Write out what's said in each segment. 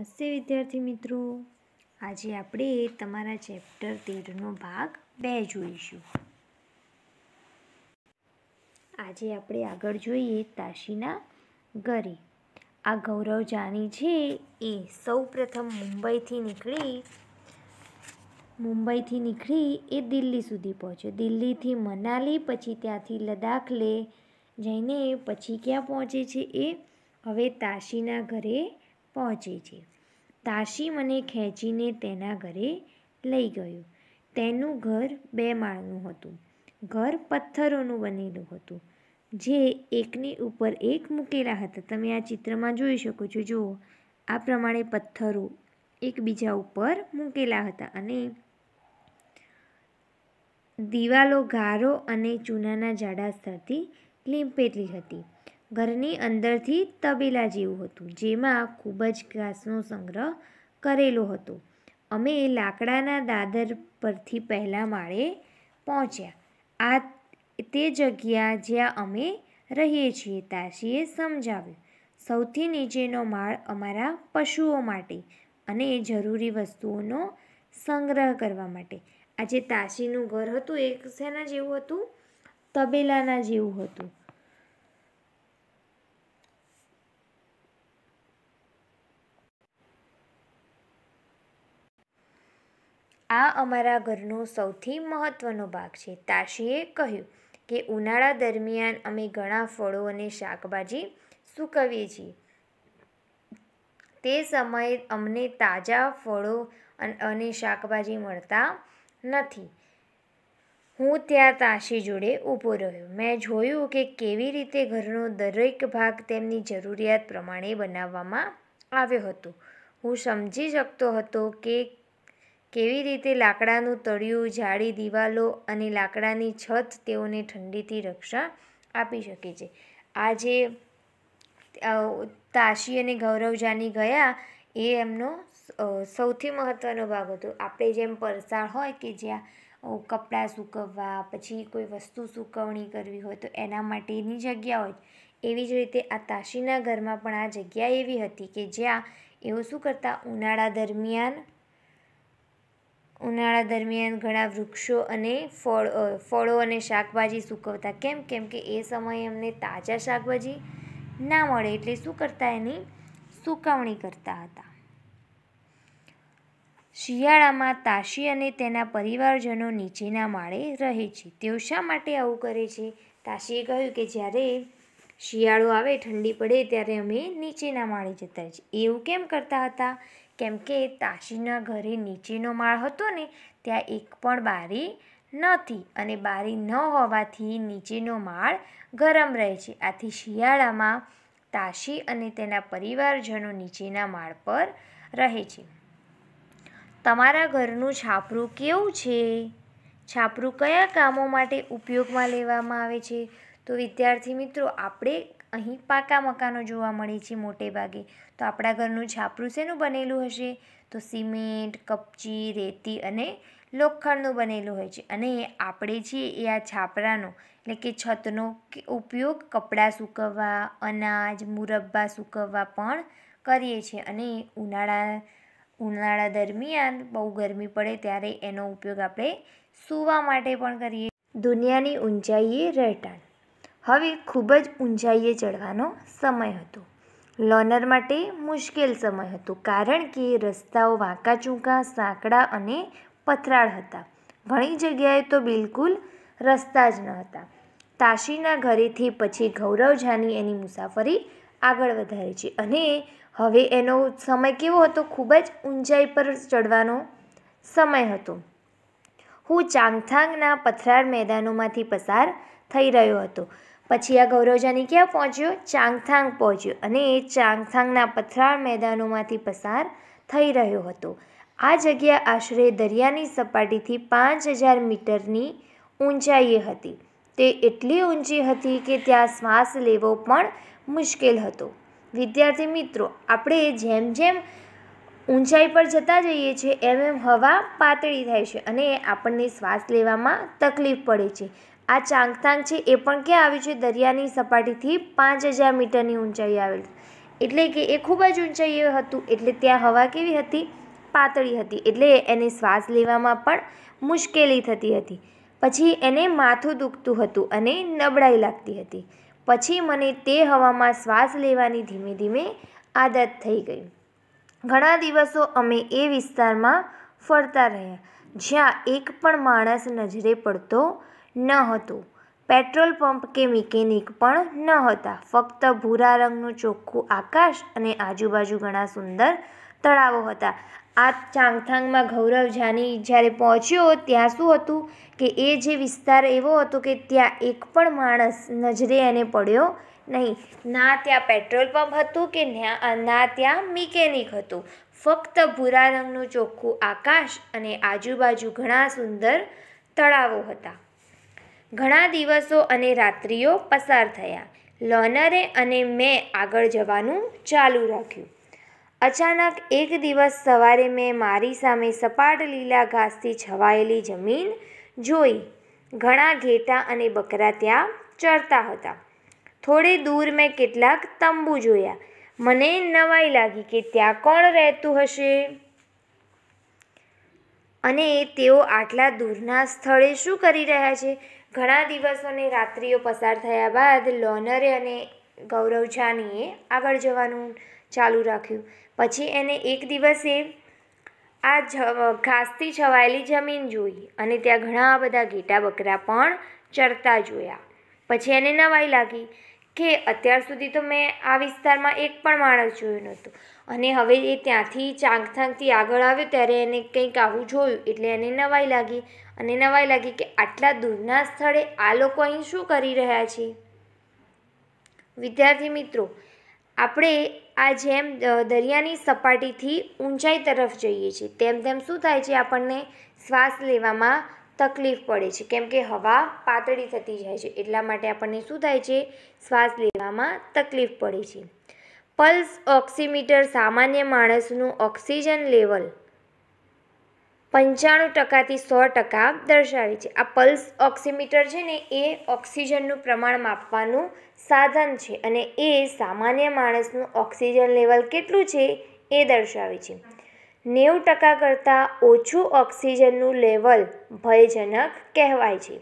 નમસ્તે વિદ્યાર્થી મિત્રો આજે આપણે તમારા ચેપ્ટર તેરનો ભાગ બે જોઈશું આજે આપણે આગળ જોઈએ તાશીના ઘરે આ ગૌરવ જાની છે એ સૌપ્રથમ મુંબઈથી નીકળી મુંબઈથી નીકળી એ દિલ્હી સુધી પહોંચ્યો દિલ્હીથી મનાલી પછી ત્યાંથી લદ્દાખ લે જઈને પછી ક્યાં પહોંચે છે એ હવે તાશીના ઘરે પહોંચે છે દાસી મને ખેંચીને તેના ઘરે લઈ ગયો તેનું ઘર બે માળનું હતું ઘર પથ્થરોનું બનેલું હતું જે એકની ઉપર એક મૂકેલા હતા તમે આ ચિત્રમાં જોઈ શકો છો જુઓ આ પ્રમાણે પથ્થરો એકબીજા ઉપર મૂકેલા હતા અને દિવાલો ગારો અને ચૂનાના જાડા સ્થળથી લીંપેલી હતી ઘરની અંદરથી તબેલા જેવું હતું જેમાં ખૂબ જ ઘાસનો સંગ્રહ કરેલો હતો અમે લાકડાના દાદર પરથી પહેલાં માળે પહોંચ્યા આ તે જગ્યા જ્યાં અમે રહીએ છીએ તાશીએ સમજાવ્યું સૌથી નીચેનો માળ અમારા પશુઓ માટે અને જરૂરી વસ્તુઓનો સંગ્રહ કરવા માટે આ જે તાશીનું ઘર હતું એ શેના જેવું હતું તબેલાના જેવું હતું આ અમારા ઘરનો સૌથી મહત્ત્વનો ભાગ છે તાશીએ કહ્યું કે ઉનાળા દરમિયાન અમે ઘણા ફળો અને શાકભાજી સૂકવીએ છીએ તે સમયે અમને તાજા ફળો અને શાકભાજી મળતા નથી હું ત્યાં તાશી જોડે ઊભો રહ્યો મેં જોયું કે કેવી રીતે ઘરનો દરેક ભાગ તેમની જરૂરિયાત પ્રમાણે બનાવવામાં આવ્યો હતો હું સમજી શકતો હતો કે કેવી રીતે લાકડાનું તળિયું જાળી દિવાલો અને લાકડાની છત તેઓને ઠંડીથી રક્ષા આપી શકે છે આ જે તાશી અને ગૌરવ જાની ગયા એ એમનો સૌથી મહત્ત્વનો ભાગ હતો આપણે જેમ પરસાળ હોય કે જ્યાં કપડાં સૂકવવા પછી કોઈ વસ્તુ સૂકવણી કરવી હોય તો એના માટેની જગ્યા હોય એવી જ રીતે આ તાશીના ઘરમાં પણ આ જગ્યા એવી હતી કે જ્યાં એઓ શું કરતા ઉનાળા દરમિયાન ઉનાળા દરમિયાન ઘણા વૃક્ષો અને ફળ ફળો અને શાકભાજી સૂકવતા કેમ કેમ કે એ સમયે અમને તાજા શાકભાજી ના મળે એટલે શું કરતા એની સુકવણી કરતા હતા શિયાળામાં તાશી અને તેના પરિવારજનો નીચેના માળે રહે છે તેઓ શા માટે આવું કરે છે તાશીએ કહ્યું કે જ્યારે શિયાળો આવે ઠંડી પડે ત્યારે અમે નીચેના માળે જતા છીએ એવું કેમ કરતા હતા કેમ કે તાશીના ઘરે નીચેનો માળ હતો ને ત્યાં એક પણ બારી નથી અને બારી ન હોવાથી નીચેનો માળ ગરમ રહે છે આથી શિયાળામાં તાશી અને તેના પરિવારજનો નીચેના માળ પર રહે છે તમારા ઘરનું છાપરું કેવું છે છાપરું કયા કામો માટે ઉપયોગમાં લેવામાં આવે છે તો વિદ્યાર્થી મિત્રો આપણે અહીં પાકા મકાનો જોવા મળે છે મોટે ભાગે તો આપણા ઘરનું છાપરું શેનું બનેલું હશે તો સિમેન્ટ કપચી રેતી અને લોખંડનું બનેલું હોય છે અને આપણે છીએ એ આ છાપરાનો એટલે કે છતનો ઉપયોગ કપડાં સૂકવવા અનાજ મુરબ્બા સૂકવવા પણ કરીએ છીએ અને ઉનાળા ઉનાળા દરમિયાન બહુ ગરમી પડે ત્યારે એનો ઉપયોગ આપણે સૂવા માટે પણ કરીએ દુનિયાની ઊંચાઈએ રહેઠાણ હવે ખૂબ જ ઊંચાઈએ ચડવાનો સમય હતો લોનર માટે મુશ્કેલ સમય હતો કારણ કે રસ્તાઓ વાંકાચૂંકા સાંકડા અને પથરાળ હતા ઘણી જગ્યાએ તો બિલકુલ રસ્તા જ ન હતા તાશીના ઘરેથી પછી ગૌરવજાની એની મુસાફરી આગળ વધારે છે અને હવે એનો સમય કેવો હતો ખૂબ જ ઊંચાઈ પર ચડવાનો સમય હતો હું ચાંગથાંગના પથરાળ મેદાનોમાંથી પસાર થઈ રહ્યો હતો પછી આ ગૌરવજાની ક્યાં પહોંચ્યો ચાંગથાંગ પહોંચ્યો અને એ ચાંગથાંગના પથરાળ મેદાનોમાંથી પસાર થઈ રહ્યો હતો આ જગ્યા આશરે દરિયાની સપાટીથી પાંચ હજાર મીટરની ઊંચાઈએ હતી તે એટલી ઊંચી હતી કે ત્યાં શ્વાસ લેવો પણ મુશ્કેલ હતો વિદ્યાર્થી મિત્રો આપણે જેમ જેમ ઊંચાઈ પર જતા જઈએ છીએ એમ એમ હવા પાતળી થાય છે અને આપણને શ્વાસ લેવામાં તકલીફ પડે છે આ ચાંગથાંગ છે એ પણ ક્યાં આવ્યું છે દરિયાની સપાટીથી પાંચ હજાર મીટરની ઊંચાઈ આવેલ એટલે કે એ ખૂબ જ ઊંચાઈએ હતું એટલે ત્યાં હવા કેવી હતી પાતળી હતી એટલે એને શ્વાસ લેવામાં પણ મુશ્કેલી થતી હતી પછી એને માથું દુખતું હતું અને નબળાઈ લાગતી હતી પછી મને તે હવામાં શ્વાસ લેવાની ધીમે ધીમે આદત થઈ ગઈ ઘણા દિવસો અમે એ વિસ્તારમાં ફરતા રહ્યા જ્યાં એક પણ માણસ નજરે પડતો ન હતું પેટ્રોલ પંપ કે મિકેનિક પણ ન હતા ફક્ત ભૂરા રંગનું ચોખ્ખું આકાશ અને આજુબાજુ ઘણા સુંદર તળાવો હતા આ ચાંગથાંગમાં ગૌરવ જાની જ્યારે પહોંચ્યો ત્યાં શું હતું કે એ જે વિસ્તાર એવો હતો કે ત્યાં એક પણ માણસ નજરે એને પડ્યો નહીં ના ત્યાં પેટ્રોલ પંપ હતું કે ના ત્યાં મિકેનિક હતું ફક્ત ભૂરા રંગનું ચોખ્ખું આકાશ અને આજુબાજુ ઘણા સુંદર તળાવો હતા ઘણા દિવસો અને રાત્રિઓ પસાર થયા લોનરે અને મેં આગળ જવાનું ચાલુ રાખ્યું અચાનક એક દિવસ સવારે મેં મારી સામે સપાટ લીલા ઘાસથી છવાયેલી જમીન જોઈ ઘણા ઘેટા અને બકરા ત્યાં ચરતા હતા થોડે દૂર મેં કેટલાક તંબુ જોયા મને નવાઈ લાગી કે ત્યાં કોણ રહેતું હશે અને તેઓ આટલા દૂરના સ્થળે શું કરી રહ્યા છે ઘણા દિવસો અને રાત્રિઓ પસાર થયા બાદ લોનરે અને ગૌરવ જાનીએ આગળ જવાનું ચાલુ રાખ્યું પછી એને એક દિવસે આ ઘાસથી છવાયેલી જમીન જોઈ અને ત્યાં ઘણા બધા ઘેટા બકરા પણ ચરતા જોયા પછી એને નવાઈ લાગી કે અત્યાર સુધી તો મેં આ વિસ્તારમાં એક પણ માણસ જોયો નહોતો અને હવે એ ત્યાંથી ચાંગથાંગથી આગળ આવ્યો ત્યારે એને કંઈક આવું જોયું એટલે એને નવાઈ લાગી અને નવાઈ લાગી કે આટલા દૂરના સ્થળે આ લોકો અહીં શું કરી રહ્યા છે વિદ્યાર્થી મિત્રો આપણે આ જેમ દરિયાની સપાટીથી ઊંચાઈ તરફ જઈએ છીએ તેમ તેમ શું થાય છે આપણને શ્વાસ લેવામાં તકલીફ પડે છે કેમ કે હવા પાતળી થતી જાય છે એટલા માટે આપણને શું થાય છે શ્વાસ લેવામાં તકલીફ પડે છે પલ્સ ઓક્સિમીટર સામાન્ય માણસનું ઓક્સિજન લેવલ પંચાણું ટકાથી સો ટકા દર્શાવે છે આ પલ્સ ઓક્સિમીટર છે ને એ ઓક્સિજનનું પ્રમાણ માપવાનું સાધન છે અને એ સામાન્ય માણસનું ઓક્સિજન લેવલ કેટલું છે એ દર્શાવે છે નેવું ટકા કરતાં ઓછું ઓક્સિજનનું લેવલ ભયજનક કહેવાય છે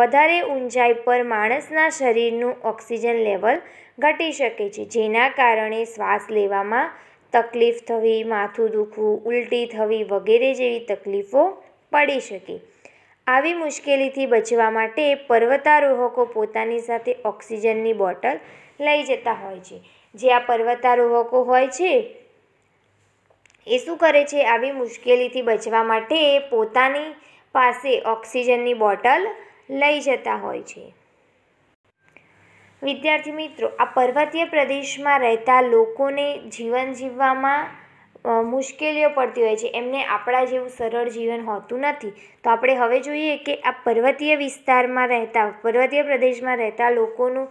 વધારે ઊંચાઈ પર માણસના શરીરનું ઓક્સિજન લેવલ ઘટી શકે છે જેના કારણે શ્વાસ લેવામાં તકલીફ થવી માથું દુખવું ઉલટી થવી વગેરે જેવી તકલીફો પડી શકે આવી મુશ્કેલીથી બચવા માટે પર્વતારોહકો પોતાની સાથે ઓક્સિજનની બોટલ લઈ જતા હોય છે જે આ પર્વતારોહકો હોય છે એ શું કરે છે આવી મુશ્કેલીથી બચવા માટે પોતાની પાસે ઓક્સિજનની બોટલ લઈ જતા હોય છે વિદ્યાર્થી મિત્રો આ પર્વતીય પ્રદેશમાં રહેતા લોકોને જીવન જીવવામાં મુશ્કેલીઓ પડતી હોય છે એમને આપણા જેવું સરળ જીવન હોતું નથી તો આપણે હવે જોઈએ કે આ પર્વતીય વિસ્તારમાં રહેતા પર્વતીય પ્રદેશમાં રહેતા લોકોનું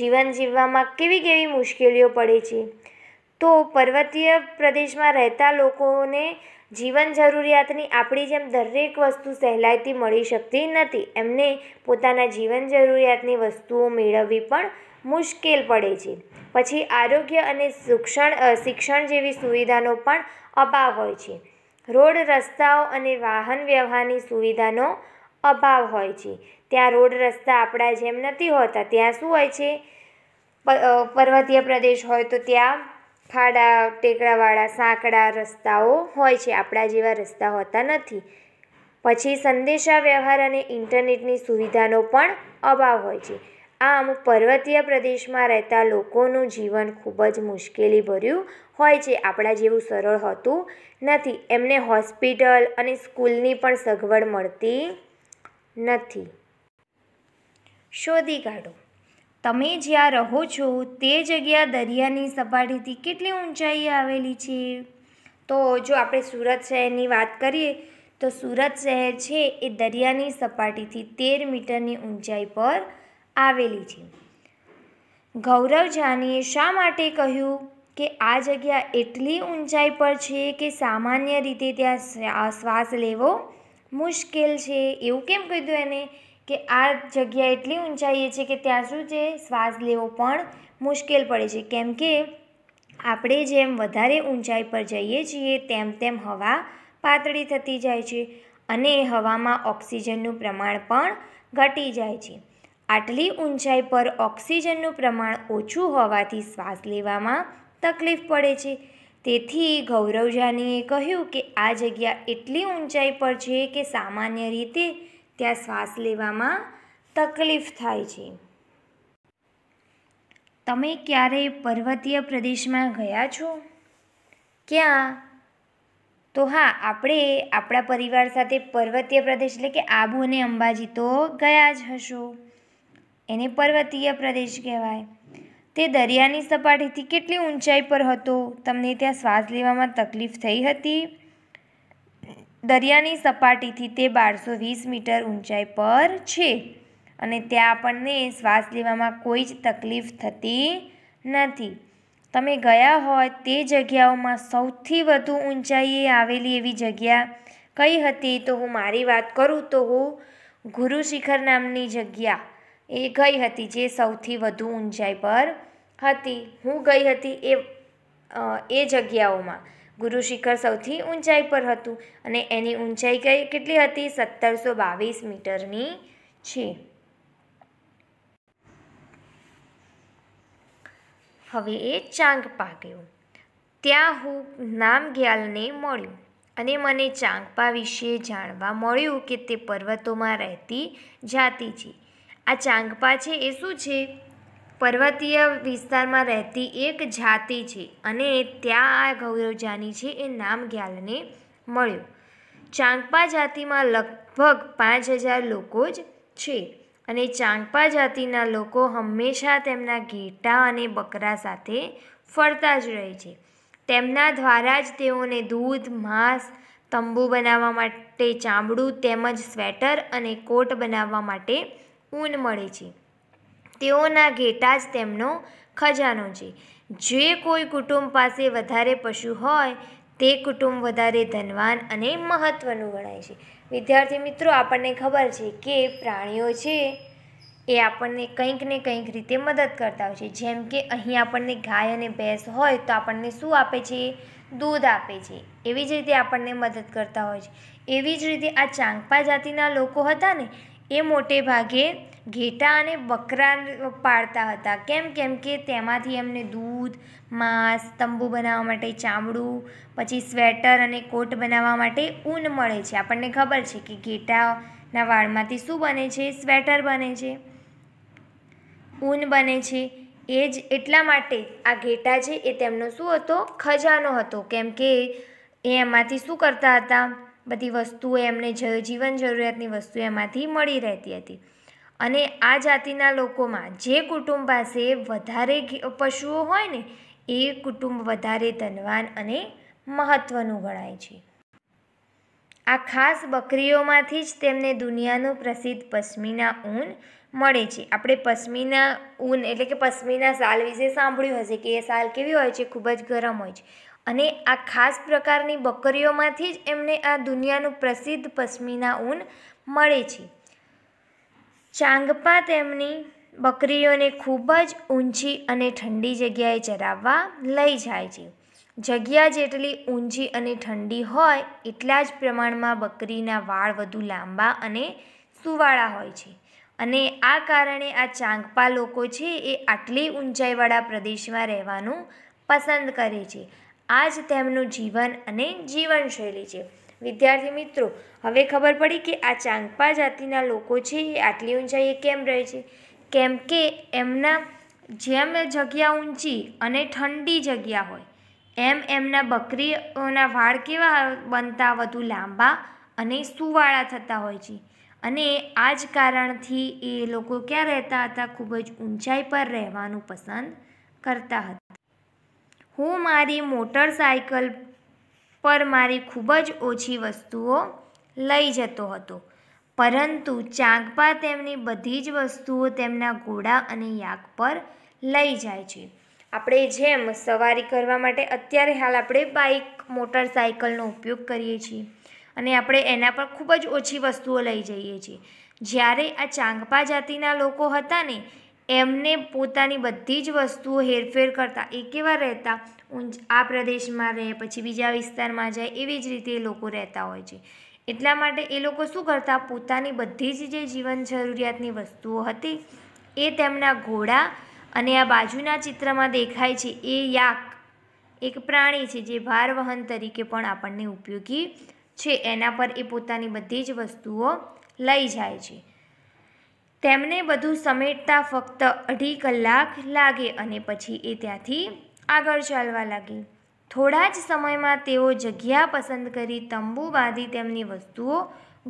જીવન જીવવામાં કેવી કેવી મુશ્કેલીઓ પડે છે તો પર્વતીય પ્રદેશમાં રહેતા લોકોને જીવન જરૂરિયાતની આપણી જેમ દરેક વસ્તુ સહેલાઈથી મળી શકતી નથી એમને પોતાના જીવન જરૂરિયાતની વસ્તુઓ મેળવવી પણ મુશ્કેલ પડે છે પછી આરોગ્ય અને શિક્ષણ શિક્ષણ જેવી સુવિધાનો પણ અભાવ હોય છે રોડ રસ્તાઓ અને વાહન વ્યવહારની સુવિધાનો અભાવ હોય છે ત્યાં રોડ રસ્તા આપણા જેમ નથી હોતા ત્યાં શું હોય છે પર્વતીય પ્રદેશ હોય તો ત્યાં ફાડા ટેકરાવાળા સાંકડા રસ્તાઓ હોય છે આપણા જેવા રસ્તા હોતા નથી પછી સંદેશા વ્યવહાર અને ઇન્ટરનેટની સુવિધાનો પણ અભાવ હોય છે આમ પર્વતીય પ્રદેશમાં રહેતા લોકોનું જીવન ખૂબ જ મુશ્કેલી ભર્યું હોય છે આપણા જેવું સરળ હોતું નથી એમને હોસ્પિટલ અને સ્કૂલની પણ સગવડ મળતી નથી શોધી કાઢો તમે જ્યાં રહો છો તે જગ્યા દરિયાની સપાટીથી કેટલી ઊંચાઈ આવેલી છે તો જો આપણે સુરત શહેરની વાત કરીએ તો સુરત શહેર છે એ દરિયાની સપાટીથી તેર મીટરની ઊંચાઈ પર આવેલી છે ગૌરવ ઝાનીએ શા માટે કહ્યું કે આ જગ્યા એટલી ઊંચાઈ પર છે કે સામાન્ય રીતે ત્યાં શ્વાસ લેવો મુશ્કેલ છે એવું કેમ કીધું એને કે આ જગ્યા એટલી ઊંચાઈએ છે કે ત્યાં શું છે શ્વાસ લેવો પણ મુશ્કેલ પડે છે કેમ કે આપણે જેમ વધારે ઊંચાઈ પર જઈએ છીએ તેમ તેમ હવા પાતળી થતી જાય છે અને હવામાં ઓક્સિજનનું પ્રમાણ પણ ઘટી જાય છે આટલી ઊંચાઈ પર ઓક્સિજનનું પ્રમાણ ઓછું હોવાથી શ્વાસ લેવામાં તકલીફ પડે છે તેથી ગૌરવજાનીએ કહ્યું કે આ જગ્યા એટલી ઊંચાઈ પર છે કે સામાન્ય રીતે ત્યાં શ્વાસ લેવામાં તકલીફ થાય છે તમે ક્યારે પર્વતીય પ્રદેશમાં ગયા છો ક્યાં તો હા આપણે આપણા પરિવાર સાથે પર્વતીય પ્રદેશ એટલે કે આબુ અને અંબાજી તો ગયા જ હશો એને પર્વતીય પ્રદેશ કહેવાય તે દરિયાની સપાટીથી કેટલી ઊંચાઈ પર હતો તમને ત્યાં શ્વાસ લેવામાં તકલીફ થઈ હતી દરિયાની સપાટીથી તે બારસો વીસ મીટર ઊંચાઈ પર છે અને ત્યાં આપણને શ્વાસ લેવામાં કોઈ જ તકલીફ થતી નથી તમે ગયા હોય તે જગ્યાઓમાં સૌથી વધુ ઊંચાઈએ આવેલી એવી જગ્યા કઈ હતી તો હું મારી વાત કરું તો હું ગુરુ શિખર નામની જગ્યા એ ગઈ હતી જે સૌથી વધુ ઊંચાઈ પર હતી હું ગઈ હતી એ એ જગ્યાઓમાં ગુરુ શિખર સૌથી ઊંચાઈ પર હતું અને એની ઊંચાઈ કઈ કેટલી હતી સત્તરસો બાવીસ મીટરની છે હવે એ ચાંગપા ગયો ત્યાં હું નામગ્યાલને મળ્યું અને મને ચાંગપા વિશે જાણવા મળ્યું કે તે પર્વતોમાં રહેતી જાતિ છે આ ચાંગપા છે એ શું છે પર્વતીય વિસ્તારમાં રહેતી એક જાતિ છે અને ત્યાં આ ગૌરવજાની છે એ નામ ગ્યાલને મળ્યું ચાંગપા જાતિમાં લગભગ પાંચ હજાર લોકો જ છે અને ચાંગપા જાતિના લોકો હંમેશા તેમના ઘેટા અને બકરા સાથે ફરતા જ રહે છે તેમના દ્વારા જ તેઓને દૂધ માંસ તંબુ બનાવવા માટે ચામડું તેમજ સ્વેટર અને કોટ બનાવવા માટે ઊન મળે છે તેઓના ઘેટા જ તેમનો ખજાનો છે જે કોઈ કુટુંબ પાસે વધારે પશુ હોય તે કુટુંબ વધારે ધનવાન અને મહત્ત્વનું ગણાય છે વિદ્યાર્થી મિત્રો આપણને ખબર છે કે પ્રાણીઓ છે એ આપણને કંઈક ને કંઈક રીતે મદદ કરતા હોય છે જેમ કે અહીં આપણને ગાય અને ભેંસ હોય તો આપણને શું આપે છે દૂધ આપે છે એવી જ રીતે આપણને મદદ કરતા હોય છે એવી જ રીતે આ ચાંગપા જાતિના લોકો હતા ને એ મોટે ભાગે ઘેટા અને બકરા પાળતા હતા કેમ કેમ કે તેમાંથી એમને દૂધ માંસ તંબુ બનાવવા માટે ચામડું પછી સ્વેટર અને કોટ બનાવવા માટે ઊન મળે છે આપણને ખબર છે કે ઘેટાના વાળમાંથી શું બને છે સ્વેટર બને છે ઊન બને છે એ જ એટલા માટે આ ઘેટા છે એ તેમનો શું હતો ખજાનો હતો કેમ કે એ એમાંથી શું કરતા હતા બધી વસ્તુઓ એમને જીવન જરૂરિયાતની વસ્તુ એમાંથી મળી રહેતી હતી અને આ જાતિના લોકોમાં જે કુટુંબ પાસે વધારે પશુઓ હોય ને એ કુટુંબ વધારે ધનવાન અને મહત્ત્વનું ગણાય છે આ ખાસ બકરીઓમાંથી જ તેમને દુનિયાનું પ્રસિદ્ધ પશ્મિના ઊન મળે છે આપણે પશ્મિના ઊન એટલે કે પશ્મિના સાલ વિશે સાંભળ્યું હશે કે એ સાલ કેવી હોય છે ખૂબ જ ગરમ હોય છે અને આ ખાસ પ્રકારની બકરીઓમાંથી જ એમને આ દુનિયાનું પ્રસિદ્ધ પશ્મિના ઊન મળે છે ચાંગપા તેમની બકરીઓને ખૂબ જ ઊંચી અને ઠંડી જગ્યાએ ચરાવવા લઈ જાય છે જગ્યા જેટલી ઊંચી અને ઠંડી હોય એટલા જ પ્રમાણમાં બકરીના વાળ વધુ લાંબા અને સુવાળા હોય છે અને આ કારણે આ ચાંગપા લોકો છે એ આટલી ઊંચાઈવાળા પ્રદેશમાં રહેવાનું પસંદ કરે છે આ જ તેમનું જીવન અને જીવનશૈલી છે વિદ્યાર્થી મિત્રો હવે ખબર પડી કે આ ચાંગપા જાતિના લોકો છે એ આટલી ઊંચાઈએ કેમ રહે છે કેમ કે એમના જેમ જગ્યા ઊંચી અને ઠંડી જગ્યા હોય એમ એમના બકરીઓના વાળ કેવા બનતા વધુ લાંબા અને સુવાળા થતા હોય છે અને આ જ કારણથી એ લોકો ક્યાં રહેતા હતા ખૂબ જ ઊંચાઈ પર રહેવાનું પસંદ કરતા હતા હું મારી મોટરસાઇકલ પર મારી ખૂબ જ ઓછી વસ્તુઓ લઈ જતો હતો પરંતુ ચાંગપા તેમની બધી જ વસ્તુઓ તેમના ઘોડા અને યાક પર લઈ જાય છે આપણે જેમ સવારી કરવા માટે અત્યારે હાલ આપણે બાઇક મોટરસાઇકલનો ઉપયોગ કરીએ છીએ અને આપણે એના પર ખૂબ જ ઓછી વસ્તુઓ લઈ જઈએ છીએ જ્યારે આ ચાંગપા જાતિના લોકો હતા ને એમને પોતાની બધી જ વસ્તુઓ હેરફેર કરતાં એક એવા રહેતા ઊંચ આ પ્રદેશમાં રહે પછી બીજા વિસ્તારમાં જાય એવી જ રીતે એ લોકો રહેતા હોય છે એટલા માટે એ લોકો શું કરતા પોતાની બધી જ જે જીવન જરૂરિયાતની વસ્તુઓ હતી એ તેમના ઘોડા અને આ બાજુના ચિત્રમાં દેખાય છે એ યાક એક પ્રાણી છે જે ભાર વહન તરીકે પણ આપણને ઉપયોગી છે એના પર એ પોતાની બધી જ વસ્તુઓ લઈ જાય છે તેમને બધું સમેટતા ફક્ત અઢી કલાક લાગે અને પછી એ ત્યાંથી આગળ ચાલવા લાગી થોડા જ સમયમાં તેઓ જગ્યા પસંદ કરી તંબુ બાંધી તેમની વસ્તુઓ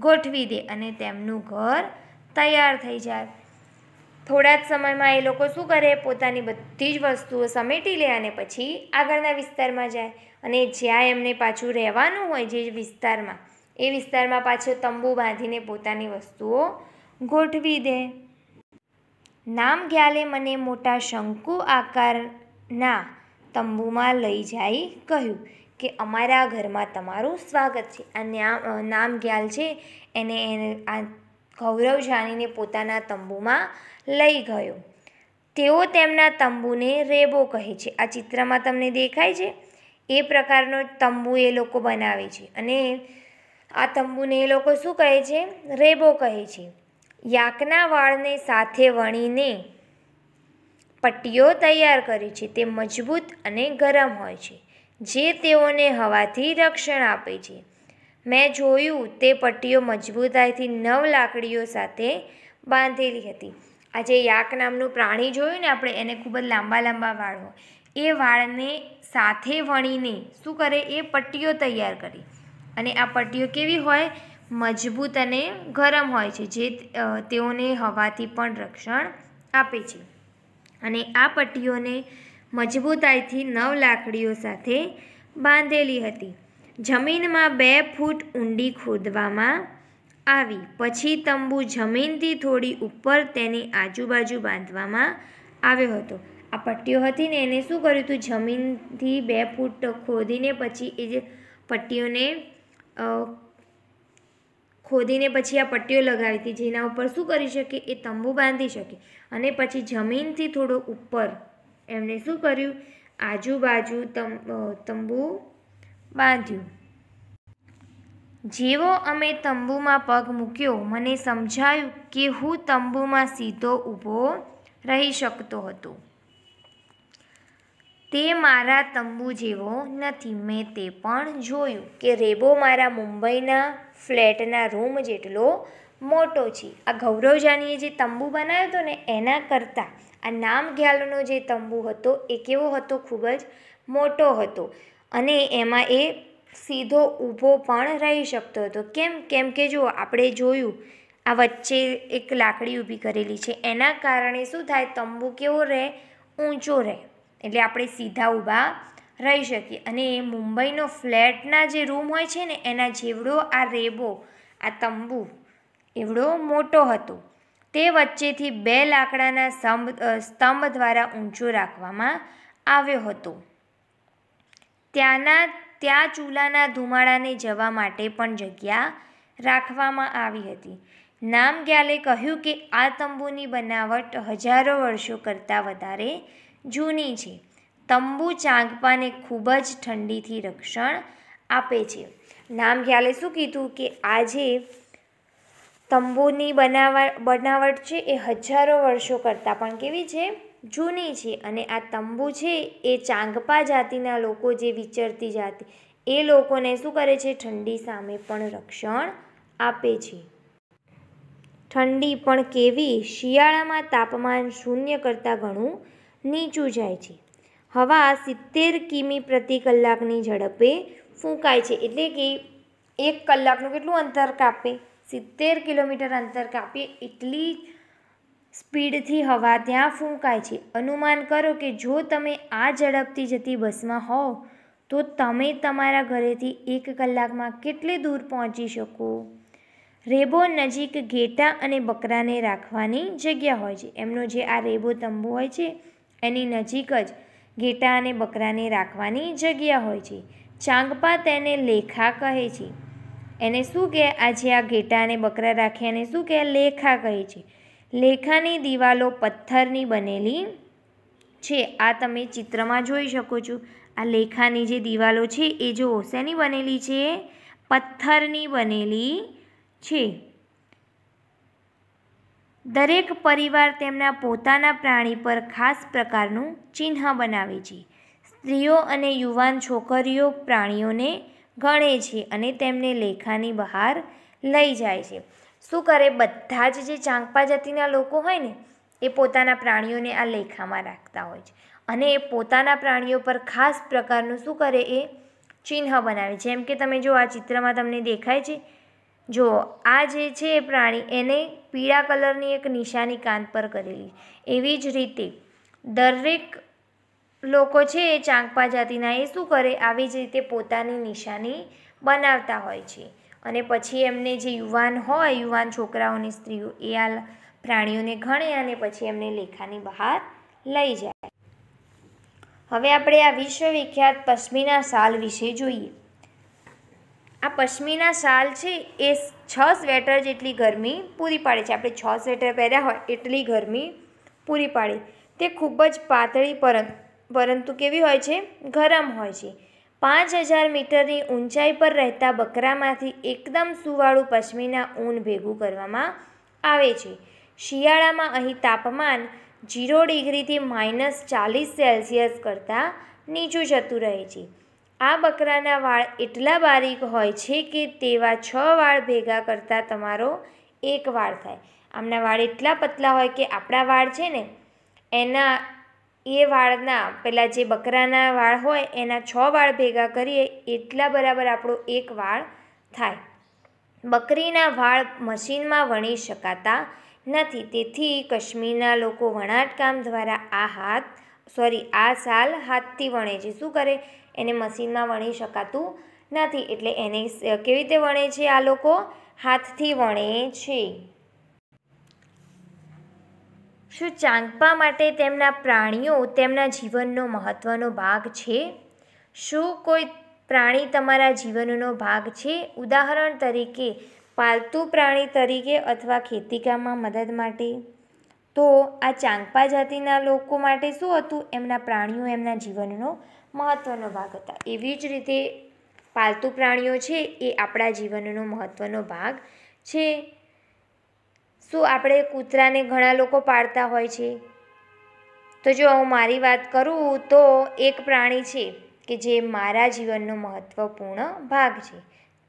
ગોઠવી દે અને તેમનું ઘર તૈયાર થઈ જાય થોડા જ સમયમાં એ લોકો શું કરે પોતાની બધી જ વસ્તુઓ સમેટી લે અને પછી આગળના વિસ્તારમાં જાય અને જ્યાં એમને પાછું રહેવાનું હોય જે વિસ્તારમાં એ વિસ્તારમાં પાછો તંબુ બાંધીને પોતાની વસ્તુઓ ગોઠવી દે નામ ગ્યાલે મને મોટા શંકુ આકારના તંબુમાં લઈ જાય કહ્યું કે અમારા ઘરમાં તમારું સ્વાગત છે આ નામ નામ ગ્યાલ છે એને આ ગૌરવ જાણીને પોતાના તંબુમાં લઈ ગયો તેઓ તેમના તંબુને રેબો કહે છે આ ચિત્રમાં તમને દેખાય છે એ પ્રકારનો તંબુ એ લોકો બનાવે છે અને આ તંબુને એ લોકો શું કહે છે રેબો કહે છે યાકના વાળને સાથે વણીને પટ્ટીઓ તૈયાર કરી છે તે મજબૂત અને ગરમ હોય છે જે તેઓને હવાથી રક્ષણ આપે છે મેં જોયું તે પટ્ટીઓ મજબૂતાઈથી નવ લાકડીઓ સાથે બાંધેલી હતી આ જે યાક નામનું પ્રાણી જોયું ને આપણે એને ખૂબ જ લાંબા લાંબા વાળ હોય એ વાળને સાથે વણીને શું કરે એ પટ્ટીઓ તૈયાર કરી અને આ પટ્ટીઓ કેવી હોય મજબૂત અને ગરમ હોય છે જે તેઓને હવાથી પણ રક્ષણ આપે છે અને આ પટ્ટીઓને મજબૂતાઈથી નવ લાકડીઓ સાથે બાંધેલી હતી જમીનમાં બે ફૂટ ઊંડી ખોદવામાં આવી પછી તંબુ જમીનથી થોડી ઉપર તેની આજુબાજુ બાંધવામાં આવ્યો હતો આ પટ્ટીઓ હતી ને એને શું કર્યું હતું જમીનથી બે ફૂટ ખોદીને પછી એ જે પટ્ટીઓને ખોદીને પછી આ પટ્ટીઓ લગાવી હતી જેના ઉપર શું કરી શકે એ તંબુ બાંધી શકે અને પછી જમીનથી થોડો ઉપર એમણે શું કર્યું આજુબાજુ તંબુ બાંધ્યું જેવો અમે તંબુમાં પગ મૂક્યો મને સમજાયું કે હું તંબુમાં સીધો ઊભો રહી શકતો હતો તે મારા તંબુ જેવો નથી મેં તે પણ જોયું કે રેબો મારા મુંબઈના ફ્લેટના રૂમ જેટલો મોટો છે આ ગૌરવજાનીએ જે તંબુ બનાવ્યો હતો ને એના કરતાં આ નામ ખ્યાલનો જે તંબુ હતો એ કેવો હતો ખૂબ જ મોટો હતો અને એમાં એ સીધો ઊભો પણ રહી શકતો હતો કેમ કેમ કે જો આપણે જોયું આ વચ્ચે એક લાકડી ઊભી કરેલી છે એના કારણે શું થાય તંબુ કેવો રહે ઊંચો રહે એટલે આપણે સીધા ઊભા રહી શકીએ અને એ મુંબઈનો ફ્લેટના જે રૂમ હોય છે ને એના જેવડો આ રેબો આ તંબુ એવડો મોટો હતો તે વચ્ચેથી બે લાકડાના સ્તંભ સ્તંભ દ્વારા ઊંચો રાખવામાં આવ્યો હતો ત્યાંના ત્યાં ચૂલાના ધુમાડાને જવા માટે પણ જગ્યા રાખવામાં આવી હતી નામગ્યાલે કહ્યું કે આ તંબુની બનાવટ હજારો વર્ષો કરતાં વધારે જૂની છે તંબુ ચાંગપાને ખૂબ જ ઠંડીથી રક્ષણ આપે છે નામ ખ્યાલે શું કીધું કે આજે તંબુની બનાવ બનાવટ છે એ હજારો વર્ષો કરતાં પણ કેવી છે જૂની છે અને આ તંબુ છે એ ચાંગપા જાતિના લોકો જે વિચરતી જાતિ એ લોકોને શું કરે છે ઠંડી સામે પણ રક્ષણ આપે છે ઠંડી પણ કેવી શિયાળામાં તાપમાન શૂન્ય કરતાં ઘણું નીચું જાય છે હવા સિત્તેર કિમી પ્રતિ કલાકની ઝડપે ફૂંકાય છે એટલે કે એક કલાકનું કેટલું અંતર કાપે સિત્તેર કિલોમીટર અંતર કાપે એટલી સ્પીડથી હવા ત્યાં ફૂંકાય છે અનુમાન કરો કે જો તમે આ ઝડપથી જતી બસમાં હોવ તો તમે તમારા ઘરેથી એક કલાકમાં કેટલી દૂર પહોંચી શકો રેબો નજીક ઘેટા અને બકરાને રાખવાની જગ્યા હોય છે એમનો જે આ રેબો તંબુ હોય છે એની નજીક જ ઘેટા અને બકરાને રાખવાની જગ્યા હોય છે ચાંગપા તેને લેખા કહે છે એને શું કહે આજે આ ઘેટા અને બકરા રાખ્યા એને શું કહે લેખા કહે છે લેખાની દિવાલો પથ્થરની બનેલી છે આ તમે ચિત્રમાં જોઈ શકો છો આ લેખાની જે દિવાલો છે એ જો શેની બનેલી છે પથ્થરની બનેલી છે દરેક પરિવાર તેમના પોતાના પ્રાણી પર ખાસ પ્રકારનું ચિહ્ન બનાવે છે સ્ત્રીઓ અને યુવાન છોકરીઓ પ્રાણીઓને ગણે છે અને તેમને લેખાની બહાર લઈ જાય છે શું કરે બધા જ જે ચાંગપા જાતિના લોકો હોય ને એ પોતાના પ્રાણીઓને આ લેખામાં રાખતા હોય છે અને એ પોતાના પ્રાણીઓ પર ખાસ પ્રકારનું શું કરે એ ચિહ્ન બનાવે જેમ કે તમે જો આ ચિત્રમાં તમને દેખાય છે જો આ જે છે એ પ્રાણી એને પીળા કલરની એક નિશાની કાન પર કરેલી એવી જ રીતે દરેક લોકો છે એ ચાંકપા જાતિના એ શું કરે આવી જ રીતે પોતાની નિશાની બનાવતા હોય છે અને પછી એમને જે યુવાન હોય યુવાન છોકરાઓની સ્ત્રીઓ એ આ પ્રાણીઓને ગણે અને પછી એમને લેખાની બહાર લઈ જાય હવે આપણે આ વિશ્વવિખ્યાત પશ્મિના શાલ વિશે જોઈએ આ પશ્મિના શાલ છે એ છ સ્વેટર જેટલી ગરમી પૂરી પાડે છે આપણે છ સ્વેટર પહેર્યા હોય એટલી ગરમી પૂરી પાડે તે ખૂબ જ પાતળી પરંતુ કેવી હોય છે ગરમ હોય છે પાંચ હજાર મીટરની ઊંચાઈ પર રહેતા બકરામાંથી એકદમ સુવાળું પશ્મિના ઊન ભેગું કરવામાં આવે છે શિયાળામાં અહીં તાપમાન જીરો ડિગ્રીથી માઇનસ ચાલીસ સેલ્સિયસ કરતાં નીચું જતું રહે છે આ બકરાના વાળ એટલા બારીક હોય છે કે તેવા છ વાળ ભેગા કરતાં તમારો એક વાળ થાય આમના વાળ એટલા પતલા હોય કે આપણા વાળ છે ને એના એ વાળના પેલા જે બકરાના વાળ હોય એના છ વાળ ભેગા કરીએ એટલા બરાબર આપણો એક વાળ થાય બકરીના વાળ મશીનમાં વણી શકાતા નથી તેથી કાશ્મીરના લોકો વણાટકામ દ્વારા આ હાથ સોરી આ સાલ હાથથી વણે છે શું કરે એને મશીનમાં વણી શકાતું નથી એટલે એને કેવી રીતે વણે છે આ લોકો હાથથી વણે છે શું ચાંગપા માટે તેમના પ્રાણીઓ તેમના જીવનનો મહત્ત્વનો ભાગ છે શું કોઈ પ્રાણી તમારા જીવનનો ભાગ છે ઉદાહરણ તરીકે પાલતુ પ્રાણી તરીકે અથવા ખેતીકામમાં મદદ માટે તો આ ચાંગપા જાતિના લોકો માટે શું હતું એમના પ્રાણીઓ એમના જીવનનો મહત્ત્વનો ભાગ હતા એવી જ રીતે પાલતુ પ્રાણીઓ છે એ આપણા જીવનનો મહત્ત્વનો ભાગ છે શું આપણે કૂતરાને ઘણા લોકો પાળતા હોય છે તો જો હું મારી વાત કરું તો એક પ્રાણી છે કે જે મારા જીવનનો મહત્ત્વપૂર્ણ ભાગ છે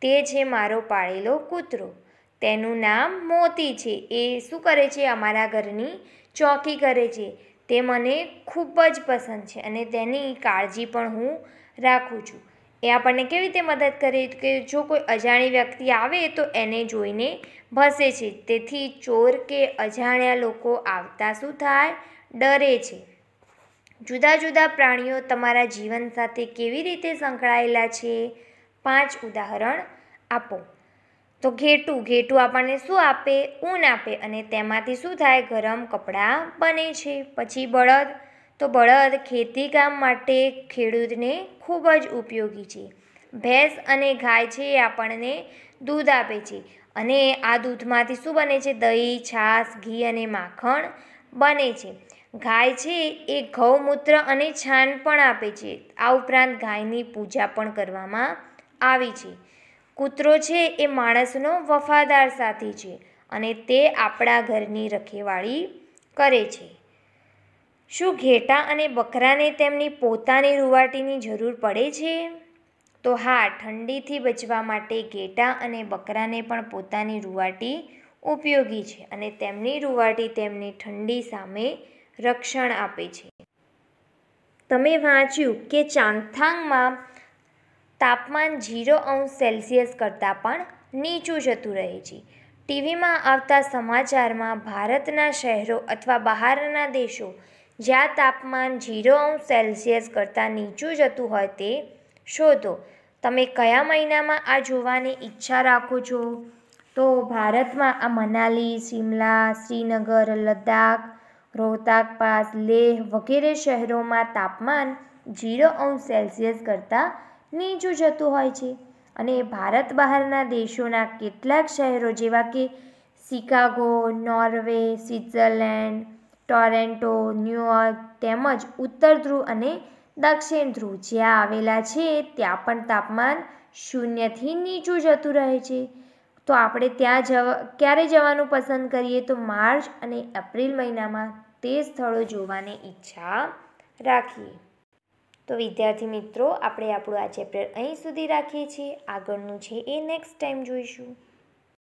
તે છે મારો પાળેલો કૂતરો તેનું નામ મોતી છે એ શું કરે છે અમારા ઘરની ચોકી કરે છે તે મને ખૂબ જ પસંદ છે અને તેની કાળજી પણ હું રાખું છું એ આપણને કેવી રીતે મદદ કરે કે જો કોઈ અજાણી વ્યક્તિ આવે તો એને જોઈને ભસે છે તેથી ચોર કે અજાણ્યા લોકો આવતા શું થાય ડરે છે જુદા જુદા પ્રાણીઓ તમારા જીવન સાથે કેવી રીતે સંકળાયેલા છે પાંચ ઉદાહરણ આપો તો ઘેટું ઘેટું આપણને શું આપે ઊન આપે અને તેમાંથી શું થાય ગરમ કપડાં બને છે પછી બળદ તો બળદ ખેતીકામ માટે ખેડૂતને ખૂબ જ ઉપયોગી છે ભેંસ અને ગાય છે એ આપણને દૂધ આપે છે અને આ દૂધમાંથી શું બને છે દહીં છાશ ઘી અને માખણ બને છે ગાય છે એ ગૌમૂત્ર અને છાણ પણ આપે છે આ ઉપરાંત ગાયની પૂજા પણ કરવામાં આવી છે કૂતરો છે એ માણસનો વફાદાર સાથી છે અને તે આપણા ઘરની રખેવાળી કરે છે શું ઘેટા અને બકરાને તેમની પોતાની રૂવાટીની જરૂર પડે છે તો હા ઠંડીથી બચવા માટે ઘેટા અને બકરાને પણ પોતાની રૂવાટી ઉપયોગી છે અને તેમની રૂવાટી તેમની ઠંડી સામે રક્ષણ આપે છે તમે વાંચ્યું કે ચાંગથાંગમાં તાપમાન ઝીરો અંશ સેલ્સિયસ કરતાં પણ નીચું જતું રહે છે ટીવીમાં આવતા સમાચારમાં ભારતના શહેરો અથવા બહારના દેશો જ્યાં તાપમાન ઝીરો અંશ સેલ્સિયસ કરતાં નીચું જતું હોય તે શોધો તમે કયા મહિનામાં આ જોવાની ઈચ્છા રાખો છો તો ભારતમાં આ મનાલી શિમલા શ્રીનગર લદ્દાખ રોહતાક પાસ લેહ વગેરે શહેરોમાં તાપમાન ઝીરો અંશ સેલ્સિયસ કરતાં નીચું જતું હોય છે અને ભારત બહારના દેશોના કેટલાક શહેરો જેવા કે Chicago Norway Switzerland Toronto New York તેમજ ઉત્તર ધ્રુવ અને દક્ષિણ ધ્રુવ જ્યાં આવેલા છે ત્યાં પણ તાપમાન શૂન્યથી નીચું જતું રહે છે તો આપણે ત્યાં જવા ક્યારે જવાનું પસંદ કરીએ તો માર્ચ અને એપ્રિલ મહિનામાં તે સ્થળો જોવાની ઈચ્છા રાખીએ તો વિદ્યાર્થી મિત્રો આપણે આપણું આ ચેપ્ટર અહીં સુધી રાખીએ છીએ આગળનું છે એ નેક્સ્ટ ટાઈમ જોઈશું